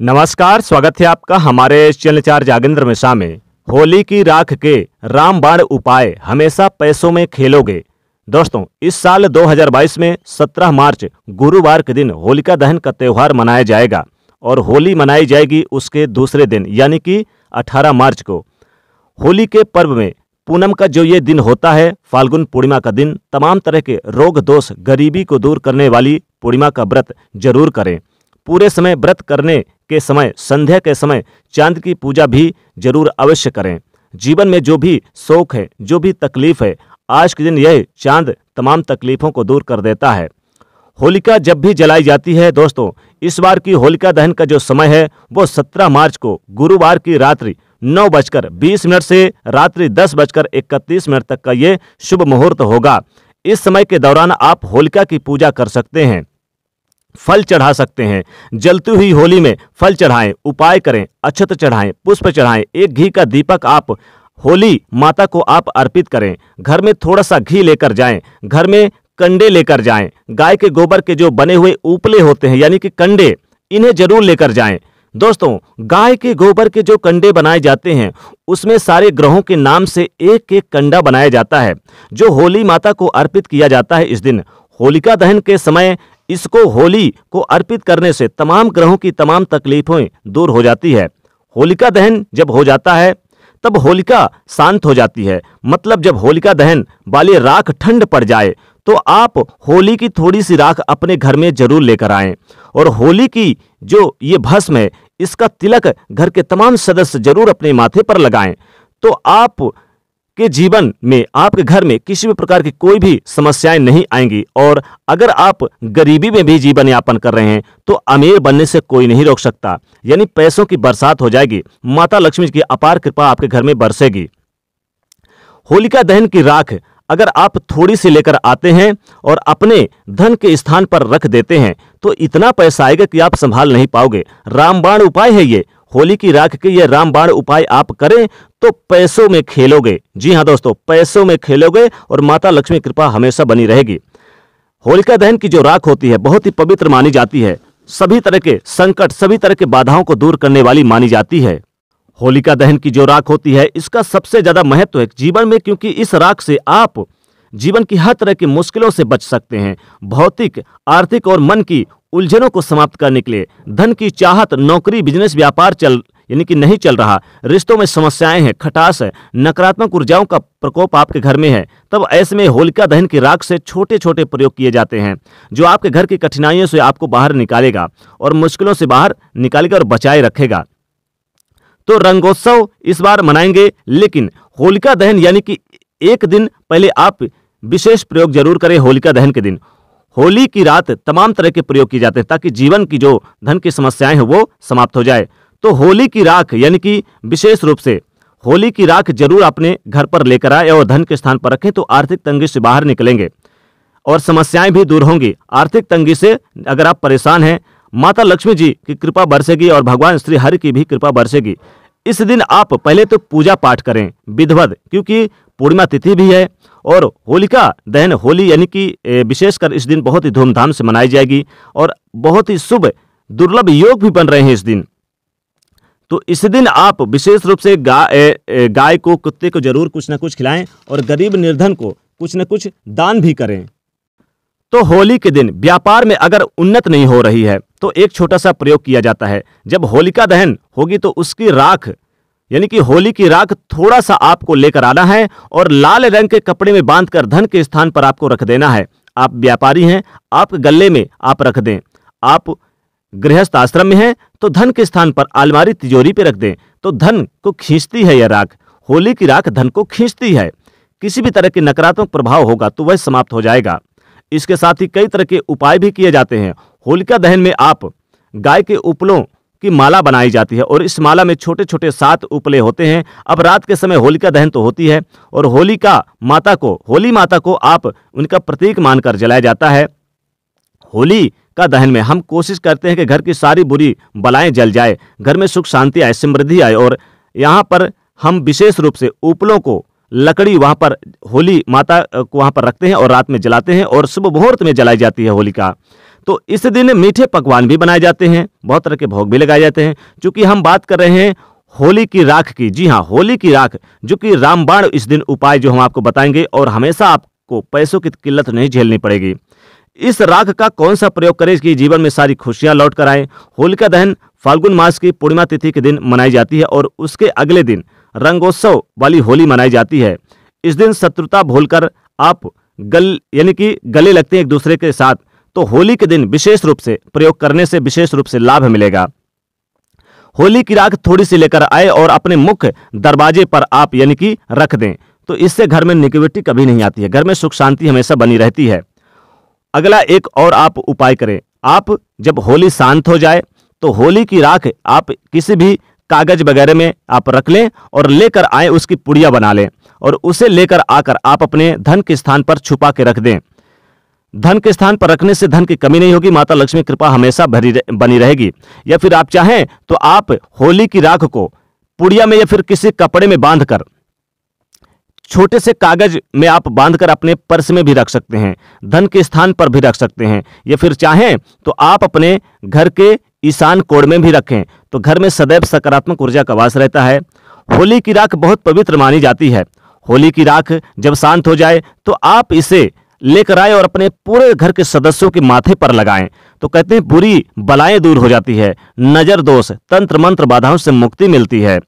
नमस्कार स्वागत है आपका हमारे चैनल चार जागेंद्र मिश्रा में होली की राख के रामबाण उपाय हमेशा पैसों में खेलोगे दोस्तों इस साल 2022 में 17 मार्च गुरुवार के दिन होलिका दहन का त्यौहार मनाया जाएगा और होली मनाई जाएगी उसके दूसरे दिन यानी कि 18 मार्च को होली के पर्व में पूनम का जो ये दिन होता है फाल्गुन पूर्णिमा का दिन तमाम तरह के रोग दोष गरीबी को दूर करने वाली पूर्णिमा का व्रत जरूर करें पूरे समय व्रत करने के समय संध्या के समय चांद की पूजा भी जरूर अवश्य करें जीवन में जो भी शोक है जो भी तकलीफ है आज के दिन यह चांद तमाम तकलीफों को दूर कर देता है होलिका जब भी जलाई जाती है दोस्तों इस बार की होलिका दहन का जो समय है वो 17 मार्च को गुरुवार की रात्रि नौ बजकर बीस मिनट से रात्रि दस बजकर इकतीस मिनट तक का ये शुभ मुहूर्त होगा इस समय के दौरान आप होलिका की पूजा कर सकते हैं फल चढ़ा सकते हैं जलती हुई होली में फल चढ़ाएं उपाय करें अक्षत चढ़ाएं पुष्प चढ़ाएं एक घी का दीपक आप होली माता को आप अर्पित करें घर में थोड़ा सा घी लेकर जाएं घर में कंडे लेकर जाएं गाय के गोबर के जो बने हुए उपले होते हैं यानी कि कंडे इन्हें जरूर लेकर जाएं दोस्तों गाय के गोबर के जो कंडे बनाए जाते हैं उसमें सारे ग्रहों के नाम से एक एक कंडा बनाया जाता है जो होली माता को अर्पित किया जाता है इस दिन होलिका दहन के समय इसको होली को अर्पित करने से तमाम ग्रहों की तमाम तकलीफें दूर हो जाती है होलिका दहन जब हो जाता है तब होलिका शांत हो जाती है मतलब जब होलिका दहन वाली राख ठंड पड़ जाए तो आप होली की थोड़ी सी राख अपने घर में जरूर लेकर आएं और होली की जो ये भस्म है इसका तिलक घर के तमाम सदस्य जरूर अपने माथे पर लगाएं तो आप के जीवन में आपके घर में किसी भी प्रकार की कोई भी समस्याएं नहीं आएंगी और अगर आप गरीबी में भी जीवन यापन कर रहे हैं तो अमीर बनने से कोई नहीं रोक सकता यानी पैसों की बरसात हो जाएगी माता लक्ष्मी की अपार कृपा आपके घर में बरसेगी होलिका दहन की राख अगर आप थोड़ी सी लेकर आते हैं और अपने धन के स्थान पर रख देते हैं तो इतना पैसा आएगा कि आप संभाल नहीं पाओगे रामबाण उपाय है ये होली की राख के ये रामबाण उपाय आप करें तो पैसों में खेलोगे जी हाँ दोस्तों पैसों में खेलोगे और माता लक्ष्मी कृपा हमेशा बनी रहेगी होलिका दहन की जो राख होती है बहुत ही पवित्र मानी जाती है सभी तरह के संकट सभी तरह के बाधाओं को दूर करने वाली मानी जाती है होलिका दहन की जो राख होती है इसका सबसे ज्यादा महत्व है जीवन में क्योंकि इस राख से आप जीवन की हर तरह की मुश्किलों से बच सकते हैं भौतिक आर्थिक और मन की उलझनों को समाप्त करने के लिए धन की चाहत नौकरी बिजनेस व्यापार चल यानी कि नहीं चल रहा रिश्तों में समस्याएं हैं खटास है नकारात्मक ऊर्जाओं का प्रकोप आपके घर में है तब ऐसे में होलिका दहन की राख से छोटे छोटे प्रयोग किए जाते हैं जो आपके घर की कठिनाइयों से आपको बाहर निकालेगा और मुश्किलों से बाहर निकालेगा और बचाए रखेगा तो रंगोत्सव इस बार मनाएंगे लेकिन होलिका दहन यानी कि एक दिन पहले आप विशेष प्रयोग जरूर करें होलिका दहन के दिन होली की रात तमाम तरह के प्रयोग किए जाते हैं ताकि जीवन की जो धन की समस्याएं हैं वो समाप्त हो जाए तो होली की राख यानी कि विशेष रूप से होली की राख जरूर अपने घर पर लेकर आए और धन के स्थान पर रखें तो आर्थिक तंगी से बाहर निकलेंगे और समस्याएं भी दूर होंगी आर्थिक तंगी से अगर आप परेशान हैं माता लक्ष्मी जी की कृपा बरसेगी और भगवान श्री हरि की भी कृपा बरसेगी इस दिन आप पहले तो पूजा पाठ करें विधवध क्योंकि पूर्णिमा तिथि भी है और होलिका दहन होली यानी कि विशेषकर इस दिन बहुत ही धूमधाम से मनाई जाएगी और बहुत ही शुभ दुर्लभ योग भी बन रहे हैं इस दिन तो इस दिन आप विशेष रूप से गाय गाय को कुत्ते को जरूर कुछ ना कुछ खिलाएं और गरीब निर्धन को कुछ ना कुछ दान भी करें तो होली के दिन व्यापार में अगर उन्नत नहीं हो रही है तो एक छोटा सा प्रयोग किया जाता है जब होलिका दहन होगी तो उसकी राख यानी कि होली की राख थोड़ा सा आपको लेकर आना है और लाल रंग के कपड़े में बांधकर धन के स्थान पर आपको रख देना है आप व्यापारी हैं आप गले में आप रख दें आप गृहस्थ आश्रम में है तो धन के स्थान पर आलमारी तिजोरी पे रख दें तो धन को खींचती है यह राख होली की राख धन को खींचती है किसी भी तरह के नकारात्मक प्रभाव होगा तो वह समाप्त हो जाएगा इसके साथ ही कई तरह के उपाय भी किए जाते हैं होलिका दहन में आप गाय के उपलों की माला बनाई जाती है और इस माला में छोटे छोटे सात उपले होते हैं अब रात के समय होलिका दहन तो होती है और होलिका माता को होली माता को आप उनका प्रतीक मानकर जलाया जाता है होली का दहन में हम कोशिश करते हैं कि घर की सारी बुरी बलाएं जल जाए घर में सुख शांति आए समृद्धि आए और यहाँ पर हम विशेष रूप से उपलों को लकड़ी वहाँ पर होली माता को वहाँ पर रखते हैं और रात में जलाते हैं और शुभ मुहूर्त में जलाई जाती है होली का तो इस दिन मीठे पकवान भी बनाए जाते हैं बहुत तरह के भोग भी लगाए जाते हैं चूँकि हम बात कर रहे हैं होली की राख की जी हाँ होली की राख जो कि रामबाण इस दिन उपाय जो हम आपको बताएंगे और हमेशा आपको पैसों की किल्लत नहीं झेलनी पड़ेगी इस राख का कौन सा प्रयोग करें इसकी जीवन में सारी खुशियां लौट कर आए होलिका दहन फाल्गुन मास की पूर्णिमा तिथि के दिन मनाई जाती है और उसके अगले दिन रंगोत्सव वाली होली मनाई जाती है इस दिन शत्रुता भूलकर आप गल यानी कि गले लगते हैं एक दूसरे के साथ तो होली के दिन विशेष रूप से प्रयोग करने से विशेष रूप से लाभ मिलेगा होली की राख थोड़ी सी लेकर आए और अपने मुख्य दरवाजे पर आप यानी कि रख दें तो इससे घर में निगेटिविटी कभी नहीं आती है घर में सुख शांति हमेशा बनी रहती है अगला एक और आप उपाय करें आप जब होली शांत हो जाए तो होली की राख आप किसी भी कागज वगैरह में आप रख लें और लेकर आए उसकी पुड़िया बना लें और उसे लेकर आकर आप अपने धन के स्थान पर छुपा के रख दें धन के स्थान पर रखने से धन की कमी नहीं होगी माता लक्ष्मी कृपा हमेशा भरी रह, बनी रहेगी या फिर आप चाहें तो आप होली की राख को पुड़िया में या फिर किसी कपड़े में बांधकर छोटे से कागज में आप बांधकर अपने पर्स में भी रख सकते हैं धन के स्थान पर भी रख सकते हैं या फिर चाहें तो आप अपने घर के ईशान कोड़ में भी रखें तो घर में सदैव सकारात्मक ऊर्जा का वास रहता है होली की राख बहुत पवित्र मानी जाती है होली की राख जब शांत हो जाए तो आप इसे लेकर आए और अपने पूरे घर के सदस्यों के माथे पर लगाएं तो कहते हैं बुरी बलाएं दूर हो जाती है नजर दोष तंत्र मंत्र बाधाओं से मुक्ति मिलती है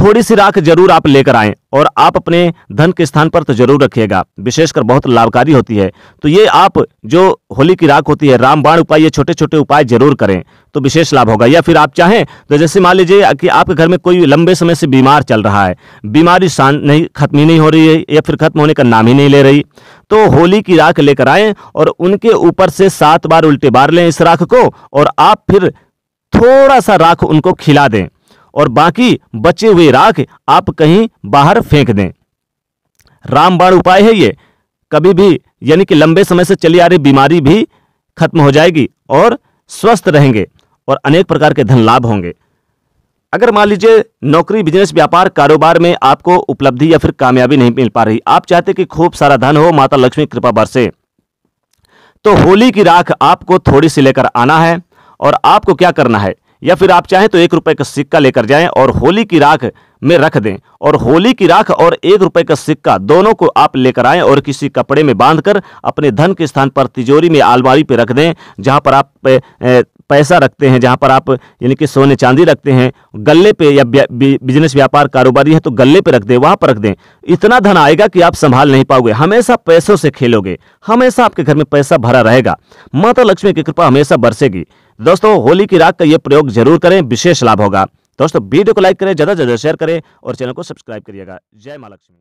थोड़ी सी राख जरूर आप लेकर आए और आप अपने धन के स्थान पर तो जरूर रखिएगा विशेषकर बहुत लाभकारी होती है तो ये आप जो होली की राख होती है रामबाण उपाय ये छोटे छोटे उपाय जरूर करें तो विशेष लाभ होगा या फिर आप चाहें तो जैसे मान लीजिए कि आपके घर में कोई लंबे समय से बीमार चल रहा है बीमारी शान नहीं खत्म ही नहीं हो रही है या फिर खत्म होने का नाम ही नहीं ले रही तो होली की राख लेकर आएँ और उनके ऊपर से सात बार उल्टे बार लें इस राख को और आप फिर थोड़ा सा राख उनको खिला दें और बाकी बचे हुए राख आप कहीं बाहर फेंक दें रामबाण उपाय है ये कभी भी यानी कि लंबे समय से चली आ रही बीमारी भी खत्म हो जाएगी और स्वस्थ रहेंगे और अनेक प्रकार के धन लाभ होंगे अगर मान लीजिए नौकरी बिजनेस व्यापार कारोबार में आपको उपलब्धि या फिर कामयाबी नहीं मिल पा रही आप चाहते कि खूब सारा धन हो माता लक्ष्मी कृपा बरसे तो होली की राख आपको थोड़ी सी लेकर आना है और आपको क्या करना है या फिर आप चाहें तो एक रुपए का सिक्का लेकर जाएं और होली की राख में रख दें और होली की राख और एक रुपए का सिक्का दोनों को आप लेकर आएं और किसी कपड़े में बांधकर अपने धन के स्थान पर तिजोरी में आलमारी पर रख दें जहां पर आप पैसा रखते हैं जहाँ पर आप यानी कि सोने चांदी रखते हैं गले पे या बिजनेस व्यापार कारोबारी है तो गले पे रख दें वहां पर रख दें इतना धन आएगा कि आप संभाल नहीं पाओगे हमेशा पैसों से खेलोगे हमेशा आपके घर में पैसा भरा रहेगा माता लक्ष्मी की कृपा हमेशा बरसेगी दोस्तों होली की रात का ये प्रयोग जरूर करें विशेष लाभ होगा दोस्तों वीडियो को लाइक करें ज़्यादा से ज़्यादा शेयर करें और चैनल को सब्सक्राइब करिएगा जय महालक्ष्मी लक्ष्मी